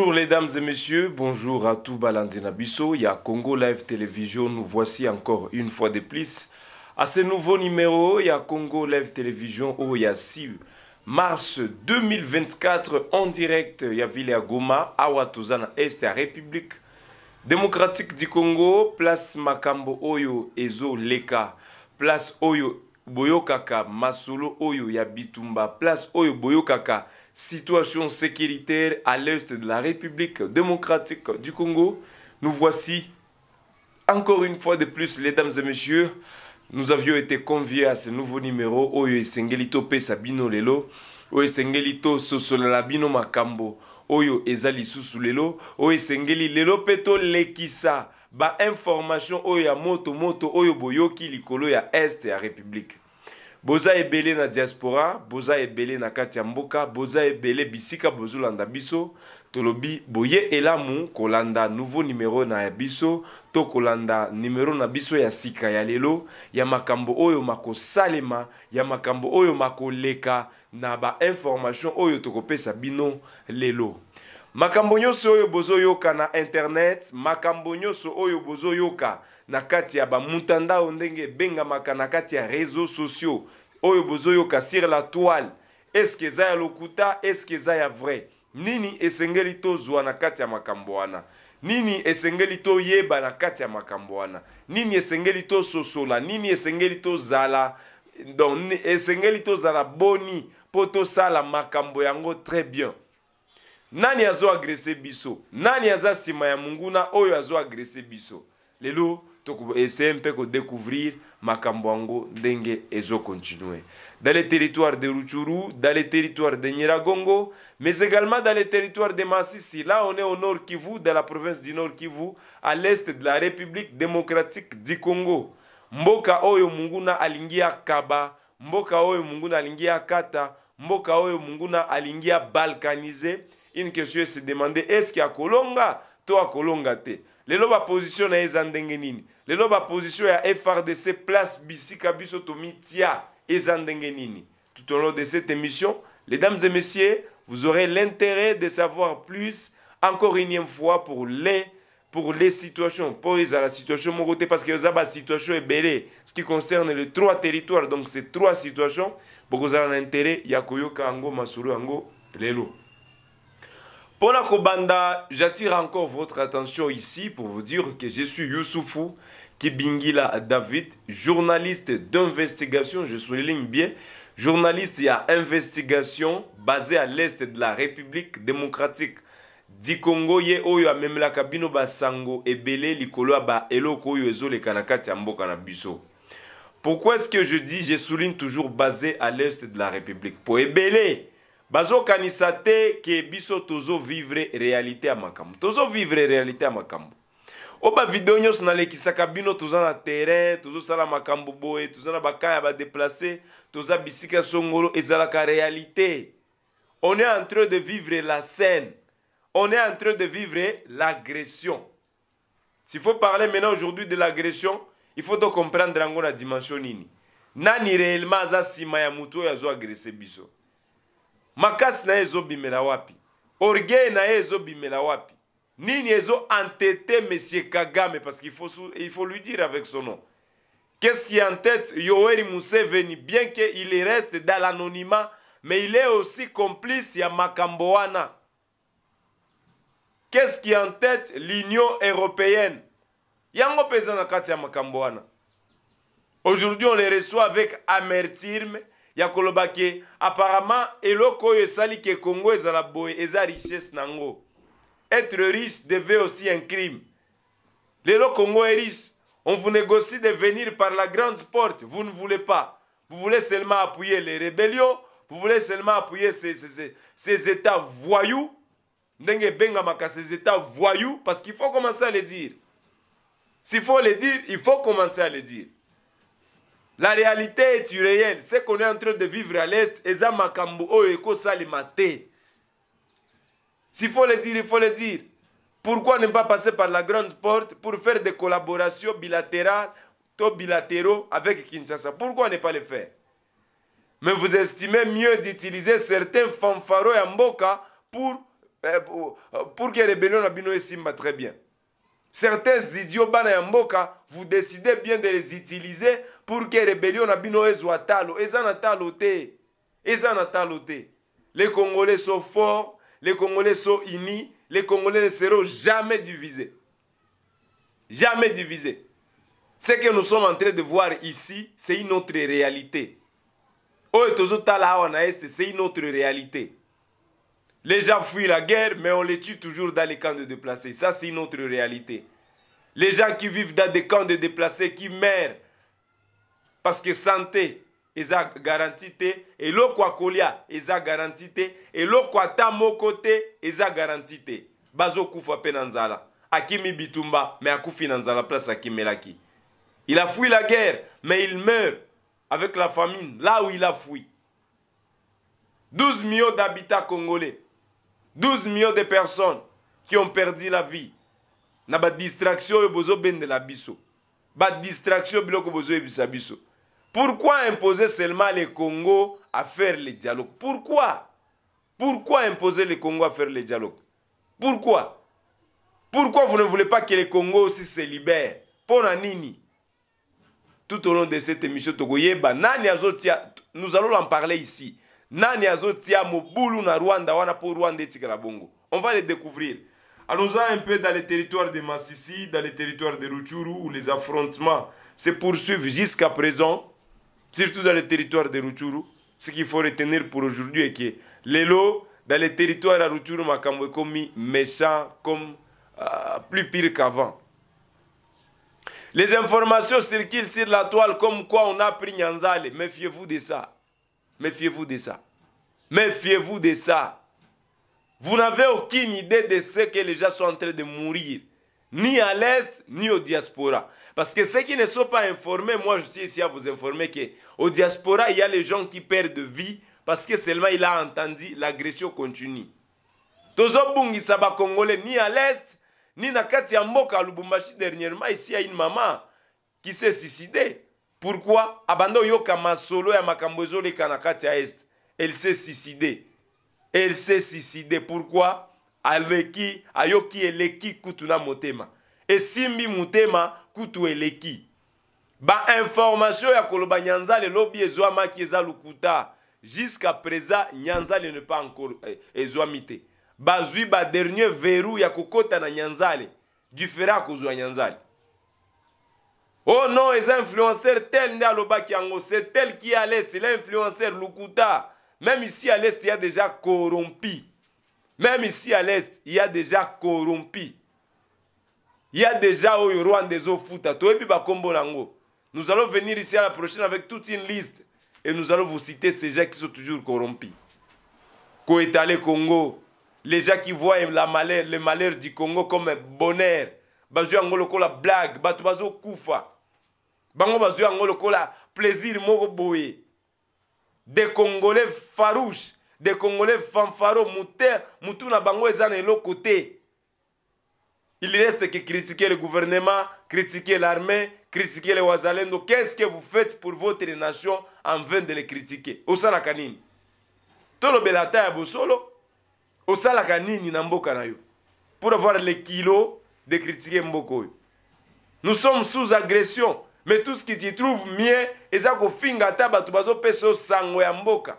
Bonjour les dames et messieurs, bonjour à tout Balandina Bisso il y a Congo Live Télévision, nous voici encore une fois de plus à ce nouveau numéro, il y a Congo Live Télévision, oh, il y a 6 mars 2024 en direct, il y a Ville à Goma, Awatozana Est, à République démocratique du Congo, place Makambo Oyo, Ezo Leka, place Oyo Boyokaka, Masolo Oyo, Yabitumba, place Oyo Boyokaka, situation sécuritaire à l'est de la République démocratique du Congo. Nous voici encore une fois de plus, les dames et messieurs. Nous avions été conviés à ce nouveau numéro Oyo pe Sabino Lelo, Oyo Sengelito Sosolabino Makambo, Oyo Ezali Susulelo, Oyo Sengeli Lelo Peto Lekisa, ba information Oyo Moto Moto Oyo Boyoki Likolo ya Est ya République. boza ebele na diaspora boza ebele na kati ya mboka boza ebele bisika bozolanda biso tolobi boye elamu kolanda nouveau numero na biso to kolanda numero na biso ya sika ya lelo ya makambo oyo makosalema ya makambo oyo makoleka na bainformation oyo tokopesa bino lelo makambo nyonso oyo bozoyoka na internet makambo nyonso oyo bozoyoka na kati ya bamutandao ndenge ebengamaka na kati ya réseau sociaux oyo bozoyoka sur la toile eske eza ya lokuta eske eza ya vrai nini esengeli tozwa na kati ya makambo wana nini esengeli toyeba na kati ya makambo wana nini esengeli tososola nini esengeli tozala donc esengeli tozala boni mpo tosala makambo yango très bien nani azo agrese biso nani aza nsima ya monguna oyo azo agrese biso lelo tokoeseye mpe kodécouvrir makambo yango ndenge ezokontinue dans le territoire de ruchuru dans le territoire de nyiragongo mais également dans le territoire de masisi là on est au nord kivu dans la province du nord kivu à l'est de la république démocratique du congo mboka oyo monguna alingi akaba mboka oyo monguna alingi akata mboka oyo monguna alingi abalkanize une question se demander est-ce eske Kolonga toi Kolonga te lelo position na lobes à position, nini position baposition ya frdc place bisika biso tomitia Tia, ndenge nini tout au long de cette émission les dames et messieurs vous aurez l'intérêt de savoir plus encore une fois pour les pour les situations, pour la situation mon parce que vous avez la situation est Ce qui concerne les trois territoires, donc ces trois situations, pour que vous ayez l'intérêt, Koyoka, Kango, Masuru, Ango, Lelo la Kobanda, j'attire encore votre attention ici pour vous dire que je suis Youssoufou Kibingila David, journaliste d'investigation, je souligne bien, journaliste à investigation basé à l'est de la République démocratique du Congo ye likolo na biso pourquoi est-ce que je dis je souligne toujours basé à l'est de la république pour ebele kanisa te ke biso vivre réalité ya makambo vivre réalité ya makambo oba bavideo nyonso nalekisaka bino toza na terrain tozosala makambo boye toza na bakan ya badeplace toza bisika songolo songolo ezalaka réalité on est en train de vivre la scène on est en train de vivre l'agression s'il faut parler maintenant aujourd'hui de l'agression il faut comprendre la la dimension nini nani réellement za sima ya motu oyo azo biso Makas na ye ezobimela wapi orgueil na ye ezobimela wapi nini tête, monsieur kagame parce qu'il faut, faut lui dire avec son nom qu'est-ce qui en entête yoweri museveni bien qu'il reste dans l'anonymat mais il est aussi complice ya makambo qu'est-ce qui en tête l'union européenne yango na kati aujourd'hui on les reçoit avec amertirme apparemment eloko nango être riche devait aussi un crime lelo congo est riche on vous négocie de venir par la grande porte vous ne voulez pas vous voulez seulement appuyer les rébellions vous voulez seulement appuyer ces, états voyous ces états voyous parce qu'il faut commencer à le dire s'il faut le dire il faut commencer à le dire la réalité est réelle. C'est qu'on est en train de vivre à l'Est, Eza Makambo, Oeko Salimate. S'il faut le dire, il faut le dire. Pourquoi ne pas passer par la grande porte pour faire des collaborations bilatérales, taux bilatéraux avec Kinshasa Pourquoi ne pas le faire Mais vous estimez mieux d'utiliser certains fanfaros et Mboka pour, euh, euh, pour, que les rébellions et Simba très bien. Certains idiots Bana vous décidez bien de les utiliser pour que rébellion na bino talo les congolais sont forts les congolais sont unis les congolais ne seront jamais divisés jamais divisés ce que nous sommes en train de voir ici c'est une autre réalité c'est une autre réalité les gens fuient la guerre mais on les tue toujours dans les camps de déplacés ça c'est une autre réalité les gens qui vivent dans des camps de déplacés qui meurent parce que santé, santé, te garantie. Et kolia eza est a eloko est garantité. et eza garanti est garantie. la akimi bitumba mais place il a fui la guerre mais il meurt avec la famine là où il a fui 12 millions d'habitants congolais 12 millions de personnes qui ont perdu la vie na ben distraction, la biso badistraction biloko la biso pourquoi imposer seulement les Congo à faire le dialogue Pourquoi Pourquoi imposer les Congo à faire le dialogue Pourquoi Pourquoi vous ne voulez pas que les Congo aussi se libèrent Pour nini Tout au long de cette émission, nous allons en parler ici. Nani azotia mobulu na Rwanda wana pour Rwanda bongo. On va les découvrir. Allons-en un peu dans les territoires de Massissi, dans les territoires de Ruchuru où les affrontements se poursuivent jusqu'à présent surtout dans le territoire de Ruchuru. Ce qu'il faut retenir pour aujourd'hui est que les lots dans les territoires de Ruchuru Makambo commis méchant, comme euh, plus pire qu'avant. Les informations circulent sur la toile comme quoi on a pris Nyanzale. Méfiez-vous de ça. Méfiez-vous de ça. Méfiez-vous de ça. Vous n'avez aucune idée de ce que les gens sont en train de mourir ni à l'Est, ni au diaspora. Parce que ceux qui ne sont pas informés, moi je suis ici à vous informer qu'au diaspora, il y a les gens qui perdent de vie parce que seulement il a entendu l'agression continue. tozobungisa congolais, ni à l'est ni à Katia ya mboka à lubumbashi dernièrement ici a une maman qui s'est suicidée pourquoi ah, oh, yo masolo ya est elle s'est suicidée elle s'est suicidée pourquoi aleki ayoki eleki kutu na motema esimbi motema kutu eleki bainformatio ya koloba nyanzale lobi ezwamaki eza lokuta jusqu'à présent nyanzale ne pas encore eh, ezwami te bazwi badernier veru ya kokɔta na nyanzale dufere akozwa nyanzale oh non eza influenceur tel nde alobaki yango c'est tel qui est à l'est l'influenceur lokuta même ici à l'est ya déjà corrompi Même ici à l'Est, il y a déjà corrompu. Il y a déjà au Nous allons venir ici à la prochaine avec toute une liste. Et nous allons vous citer ces gens qui sont toujours corrompus. Koetale Congo, les gens qui voient la malheur, le malheur du Congo comme un bonheur. Bazou Angolo la blague, Batu Bazo Koufa. Bango Bazou Angolo la plaisir Des Congolais farouches des congolais fanfaro mutu na bango eza lo l'autre il reste que critiquer le gouvernement critiquer l'armée critiquer les Ouazalendo. qu'est-ce que vous faites pour votre nation en vain de les critiquer Tout le monde ata ya bosolo au ni pour avoir les kilos de critiquer Mboko. nous sommes sous agression mais tout ce qui t'y trouve mieux ezako kofinga ata bato peso sango mboka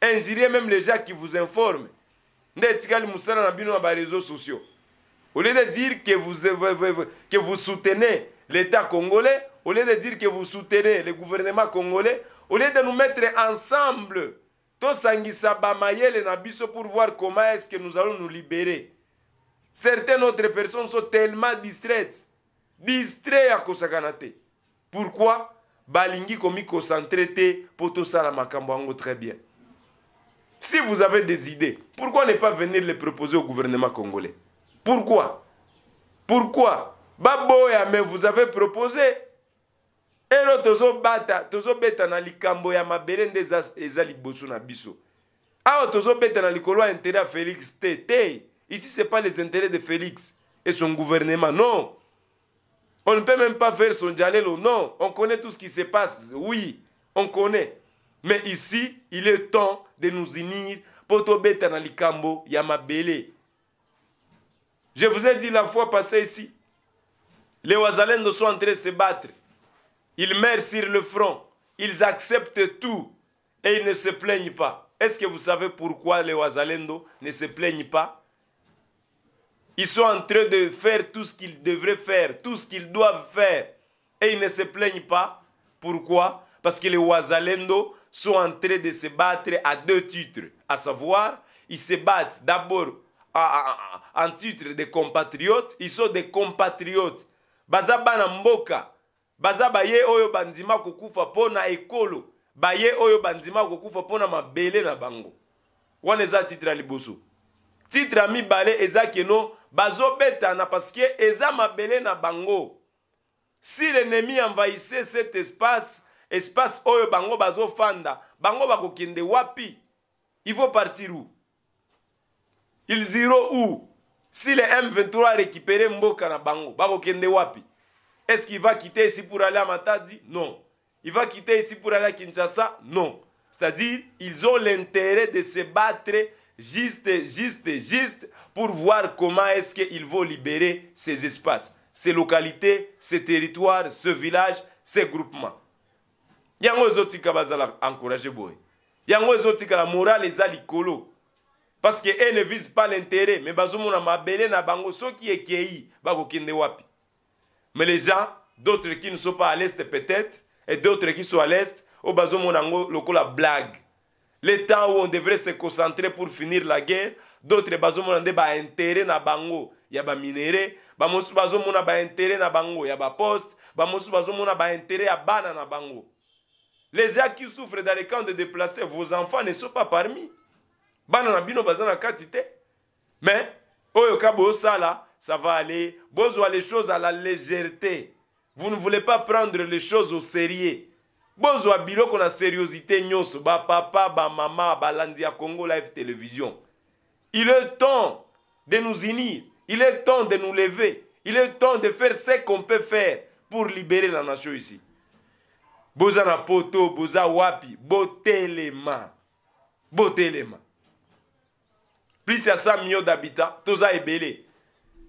Injuriez même les gens qui vous informent. réseaux sociaux. Au lieu de dire que vous, que vous soutenez l'État congolais, au lieu de dire que vous soutenez le gouvernement congolais, au lieu de nous mettre ensemble, pour voir comment est-ce que nous allons nous libérer. Certaines autres personnes sont tellement distraites, distraites à Kosakanate. Pourquoi Balingi komi concentré pour tout ça la très bien. Si vous avez des idées, pourquoi ne pas venir les proposer au gouvernement congolais Pourquoi Pourquoi Baboya, mais vous avez proposé. Ero ce bata, beta na likambo ya biso. Ah, intérêt Félix Ici c'est pas les intérêts de Félix et son gouvernement, non. On ne peut même pas faire son dialogue, non. On connaît tout ce qui se passe, oui, on connaît. Mais ici, il est temps de nous unir pour likambo Je vous ai dit la fois passée ici, les wazalendo sont en train de se battre. Ils meurent sur le front. Ils acceptent tout et ils ne se plaignent pas. Est-ce que vous savez pourquoi les wazalendo ne se plaignent pas Ils sont en train de faire tout ce qu'ils devraient faire, tout ce qu'ils doivent faire et ils ne se plaignent pas. Pourquoi Parce que les wazalendo sont en train de se battre à deux titres, à savoir, ils se battent d'abord en titre de compatriotes, ils sont des compatriotes. Baza na mboka, Bazaba ye oyo bandima kokufa pona ekolo, baye oyo bandima kokufa pona mabele na bango. Wana eza titre ali Titre ami bale eza keno bazobetana parce que eza mabele na bango. Si l'ennemi envahissait cet espace, espace oyo bango bazofanda bango kende wapi il vont partir où ils iront où si le M23 a récupéré mboka na bango kende wapi est-ce qu'il va quitter ici pour aller à Matadi non il va quitter ici pour aller à Kinshasa non c'est-à-dire ils ont l'intérêt de se battre juste juste juste pour voir comment est-ce qu'ils vont libérer ces espaces ces localités, ces territoires, ce village, ces groupements. yango ezotika bazala encourage boye yango ezotikala morale eza likolo parce que e ne vise pas l'intérêt me bazomona mabele na bango soki ekei bakokende wapi mais les gens d'autres qui ne sont pas à l'est peut-être et d'autres qui sont à l'est oyo oh, bazomona yango lokola blague le temps où on devrait se concentrer pour finir la guerre d'autres bazomona nde baintérêt na bango ya baminere bamosusu bazomona baintérêt na bango ya baposte bamosusu bazomona baintérêt ya bana na bango les gens qui souffrent dans les camps de déplacés vos enfants ne sont pas parmi bana na bino mais oyo ça là ça va aller Bonjour les choses à la légèreté vous ne voulez pas prendre les choses au sérieux Bonjour biloko na Ba papa, papa, maman, ba landia congo live télévision il est temps de nous unir il est temps de nous lever il est temps de faire ce qu'on peut faire pour libérer la nation ici boza na poto boza wapi botelema botelema plus il y a 100 millions d'habitants toza ebele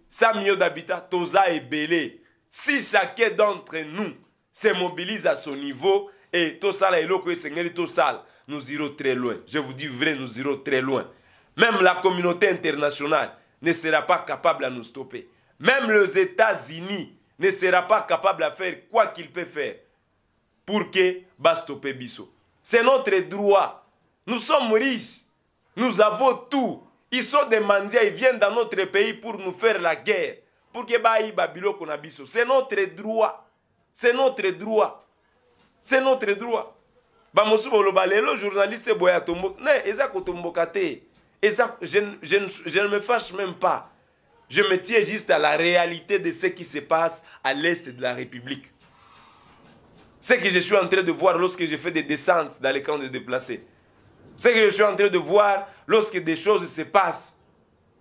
100 millions d'habitants toza ebele si chacun d'entre nous se mobilise à son niveau et et eloko et tosa. nous irons très loin je vous dis vrai nous irons très loin même la communauté internationale ne sera pas capable de nous stopper même les États-Unis ne sera pas capable de faire quoi qu'il peut faire pour que Bastopé biso. C'est notre droit. Nous sommes riches. Nous avons tout. Ils sont des mandia, ils viennent dans notre pays pour nous faire la guerre. Pour que babilo C'est notre droit. C'est notre droit. C'est notre droit. journaliste je, je ne me fâche même pas je me tiens juste à la réalité de ce qui se passe à l'est de la république ce que je suis en train de voir lorsque je fais des descentes dans les camps de déplacés. Ce que je suis en train de voir lorsque des choses se passent.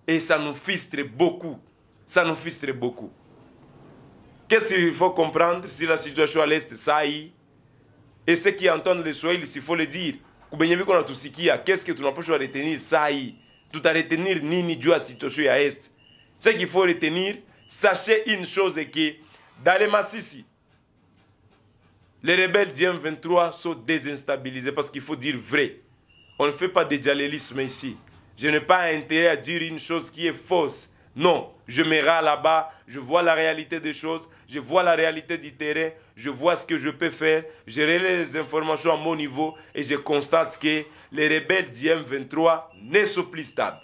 Et ça nous fistre beaucoup. Ça nous fistre beaucoup. Qu'est-ce qu'il faut comprendre si la situation à l'Est, ça y Et ceux qui entendent le soins, s'il faut le dire, qu'est-ce que tu n'as pas à retenir, ça y Tout à retenir, ni ni Dieu à situation à l'Est. Ce qu'il faut retenir, sachez une chose que dans les ici. Les rebelles dm 23 sont désinstabilisés parce qu'il faut dire vrai. On ne fait pas de djalelisme ici. Je n'ai pas intérêt à dire une chose qui est fausse. Non, je me là-bas, je vois la réalité des choses, je vois la réalité du terrain, je vois ce que je peux faire, je relève les informations à mon niveau et je constate que les rebelles dm 23 ne sont plus stables.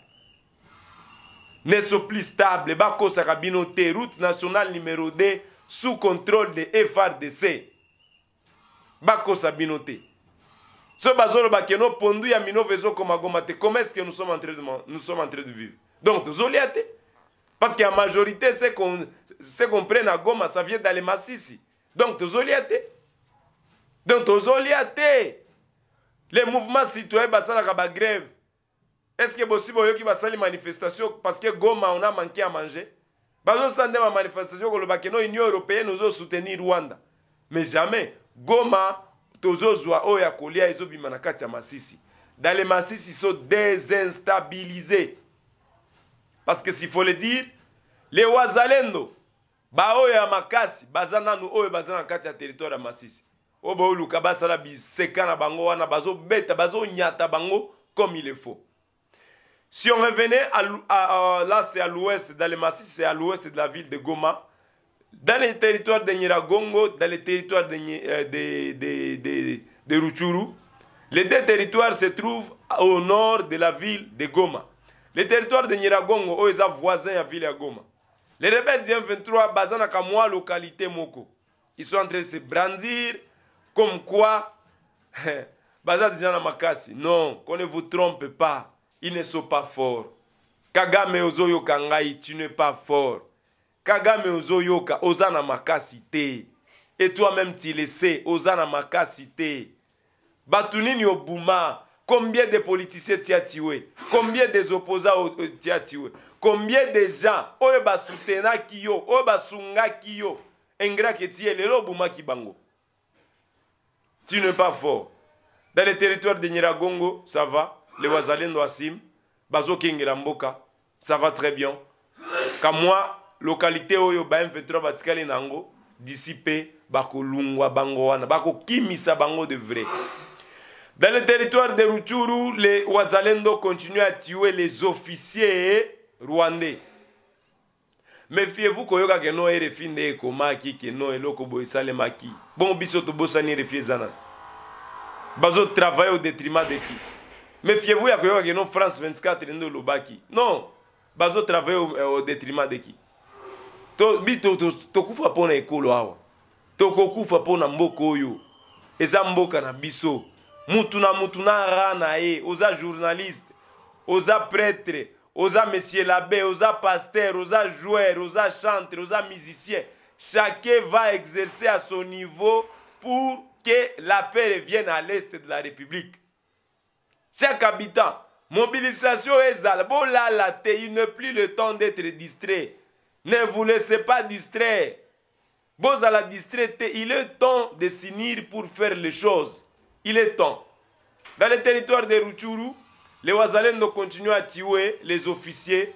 Ne sont plus stables. Les Bakosakabino, route nationale numéro 2, sous contrôle des FRDC. bakosa bino te so bazoloba ke no pondu ya minova ezokomagoma te comment est ce que nous sommes en train de, nous sommes en train de vivre donc tozolia te parce que ya majorité ce qu'on qu prenne à goma ça vient dans les masisi donc tozolia te donc tozolia te les mouvements citoyens basalaka bagrève est ce que bosi boyoki basali manifestation parce que goma on a manqué à manger bazosala nde bamanifestation koloba ke no union européenne ozosoutenir rwanda mais jamais goma tozozwa oyo ya kolia ezobima na kati ya masisi dans les masisi so désinstabilisé parce que s'il faut le dire le wazalendo baoyo ya makasi baza nanu oyo baza na kati ya territoire ya masisi oyo baoluka basala biseka na bango wana bazobeta bazonyata bango comme il faut si on revenait à, à, à, là c'est à l'ouest dans les massis c'est à l'ouest de la ville de goma dans les territoires de Niragongo, dans les territoires euh, de, de, Ruchuru, les deux territoires se trouvent au nord de la ville de Goma. Les territoires de Niragongo, ils sont voisins à la ville de Goma. Les rebelles du 23 localité Moko, ils sont en train de se brandir comme quoi. Baza non, qu'on ne vous trompe pas, ils ne sont pas forts. Kagame Ozoyo Kangai, tu n'es pas fort kagame ozoyoka oza na makasi te Et toi-même tilese oza na makasi te bato obuma combien de politiciens tia tué? combien des opposants tia tué? combien de gens oyo ba yo kiyo, Engra yo le lelo ki bango tu n'es pas fort dans le territoire de niragongo ça va le wazalendo asim Bazo mboka ça va très bien moi lokalité oyo ba M23 batikali na yango d'ici mpe bakolungwa bango wana bakokimisa bango de vrai dans le territoire de Ruchuru les wazalendo continuent à tuer les officiers rwandais mefiez-vous koyoka ke no rfi nde ekomaki ke no eloko boye esalemaki bongo biso tobosani rfi eza nani bazotravaille au détriment de qui mefiez-vous ya koyoka ke no france 24 nde olobaki non bazotravaille au, euh, au détriment de qui to bito tokufa mpona ekolo awa tokokufa mpona mboka oyo eza mboka na biso mutu na mutu na ra journalistes oza journaliste oza prêtre oza monsieur labe aux pasteur aux joueur aux chanteurs, oza musicien chacun va exercer à son niveau pour que la paix revienne à l'est de la république chaque habitant mobilisation là, bolala te il n'a plus le temps d'être distrait ne vous laissez pas distraire. à la Il est temps de s'unir pour faire les choses. Il est temps. Dans le territoire de Ruchuru, les Wazalendo continuent à tuer les officiers.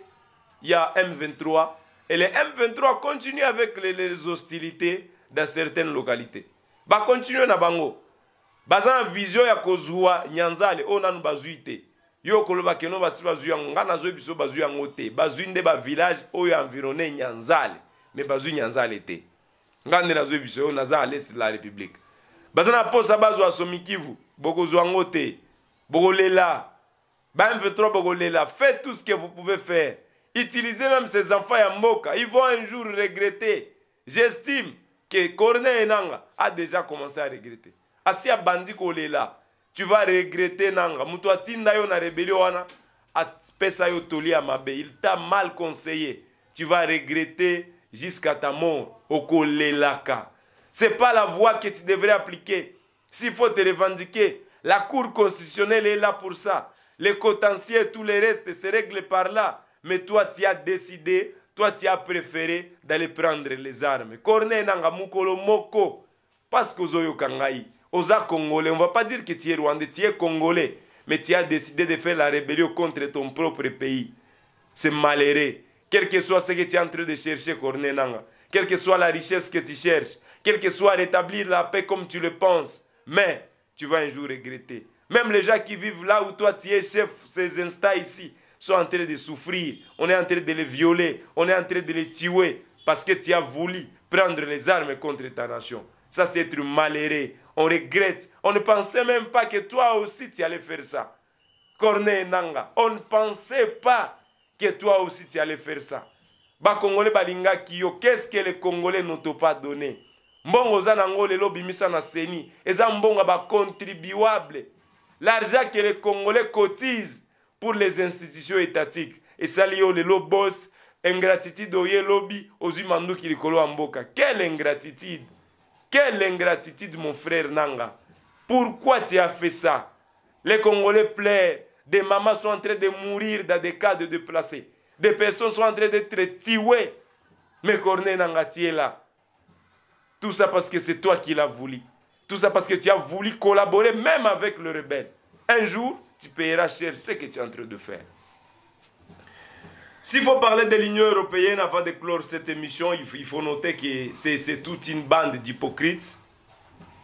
Il y a M23. Et les M23 continuent avec les, hostilités dans certaines localités. Bah, continuer à bango. une vision ya kozua nyanzale yo okoloba keno basi bazwi yango ngai nazoyi biso bazwi yango te bazwi nde bavillage oyo environne nyanzale me bazwi nyanzale te ngai nde nazoyi biso oyo naza na leste de la république baza na mposa bazwa somikivu bokozwa yango te bokolela ba mv3 bokolela fait tout ce que vous pouvez faire utilisez même ces enfants ya mboka ils vont un jour regretter j'estime que corneille enanga a déjà commencé à regretter asi abandi kolela tu vas regretter nanga atinda yo na wana yo mabe il t'a mal conseillé tu vas regretter jusqu'à ta mort okolelaka c'est pas la voie que tu devrais appliquer s'il faut te revendiquer la cour constitutionnelle est là pour ça les cotanciers et tout le reste se règle par là mais toi tu as décidé toi tu as préféré d'aller prendre les armes corne nanga mokolo moko parce que Osa congolais, on va pas dire que tu es rwandais, tu es congolais, mais tu as décidé de faire la rébellion contre ton propre pays. C'est malheureux. Quel que soit ce que tu es en train de chercher, Corné Nanga, quelle que soit la richesse que tu cherches, quel que soit rétablir la paix comme tu le penses, mais tu vas un jour regretter. Même les gens qui vivent là où toi tu es chef, ces instants ici, sont en train de souffrir. On est en train de les violer, on est en train de les tuer parce que tu as voulu prendre les armes contre ta nation. Ça, c'est être malheureux. On regrette. On ne pensait même pas que toi aussi tu allais faire ça. Corneille Nanga, on ne pensait pas que toi aussi tu allais faire ça. Ba Congolais balinga kiyo, qu'est-ce que les Congolais n'ont pas donné? Mbongo za nango lelo bimisa na seni, eza mbongo ba contribuable. L'argent que les Congolais cotisent pour les institutions étatiques. Et ça lio lelo boss, ingratitude oye lobby, ozu mandu kilikolo amboka. Quelle ingratitude! Quelle ingratitude, mon frère Nanga. Pourquoi tu as fait ça Les Congolais pleurent. Des mamans sont en train de mourir dans des cas de déplacés. Des personnes sont en train d'être tuées. Mais Corne Nanga, tu es là. Tout ça parce que c'est toi qui l'as voulu. Tout ça parce que tu as voulu collaborer même avec le rebelle. Un jour, tu payeras cher ce que tu es en train de faire. S'il faut parler de l'Union européenne avant de clore cette émission, il faut noter que c'est toute une bande d'hypocrites.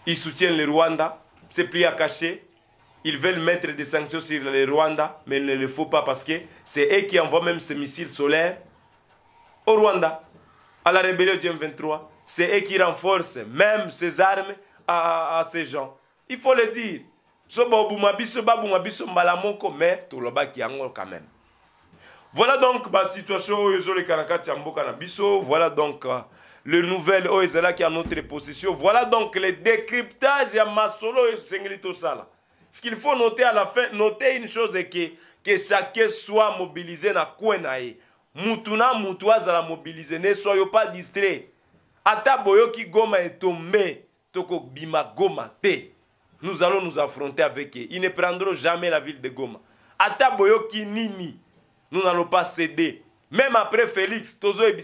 Ils soutiennent le Rwanda, c'est plus à cacher. Ils veulent mettre des sanctions sur le Rwanda, mais il ne le faut pas parce que c'est eux qui envoient même ces missiles solaires au Rwanda, à la rébellion du M23. C'est eux qui renforcent même ces armes à, ces gens. Il faut le dire. Mais tout le qui quand même. Voilà donc ma bah, situation où au Voilà donc euh, le nouvel Oezala qui est notre possession. Voilà donc le décryptage à Masolo et Sengelito Sala. Ce qu'il faut noter à la fin, noter une chose est que, que chacun soit mobilisé dans le Mutuna mutua la mobiliser ne soyez pas distrait. Ata goma est tombé, toko bima goma Nous allons nous affronter avec eux. Ils ne prendront jamais la ville de Goma. Ata nini nous n'allons pas céder. Même après Félix, Tozo et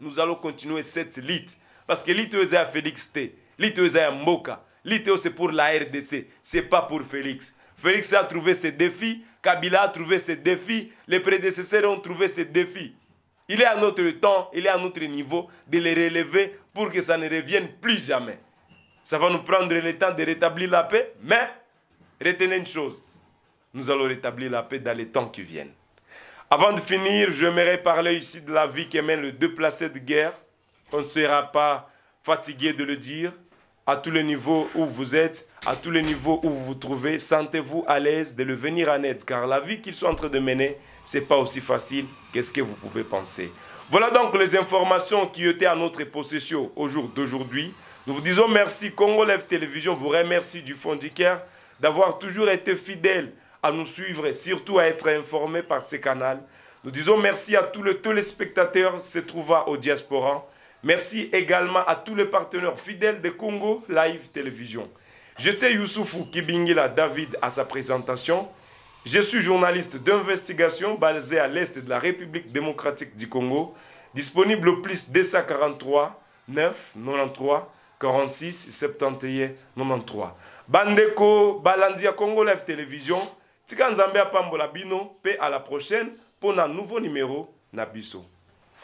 nous allons continuer cette lutte. Parce que lutte est à Félix T, lutte est à Mboka, lutte c'est pour la RDC, c'est pas pour Félix. Félix a trouvé ses défis, Kabila a trouvé ses défis, les prédécesseurs ont trouvé ses défis. Il est à notre temps, il est à notre niveau de les relever pour que ça ne revienne plus jamais. Ça va nous prendre le temps de rétablir la paix, mais retenez une chose, nous allons rétablir la paix dans les temps qui viennent. Avant de finir, j'aimerais parler ici de la vie qui mène le déplacé de guerre. On ne sera pas fatigué de le dire. À tous les niveaux où vous êtes, à tous les niveaux où vous vous trouvez, sentez-vous à l'aise de le venir en aide, car la vie qu'ils sont en train de mener, ce n'est pas aussi facile qu'est ce que vous pouvez penser. Voilà donc les informations qui étaient à notre possession au jour d'aujourd'hui. Nous vous disons merci. Congo Live Télévision vous remercie du fond du cœur d'avoir toujours été fidèle à nous suivre et surtout à être informés par ces canaux. Nous disons merci à tous les téléspectateurs se trouvant au diaspora. Merci également à tous les partenaires fidèles de Congo Live Télévision. J'étais Youssoufou Kibingila David à sa présentation. Je suis journaliste d'investigation basé à l'est de la République démocratique du Congo, disponible au plus 243 9 93 46 71 93. Bandeko Balandia Congo Live Télévision. tika nzambe apambola bino mpe à la prochaine mpo na nouveau numéro na biso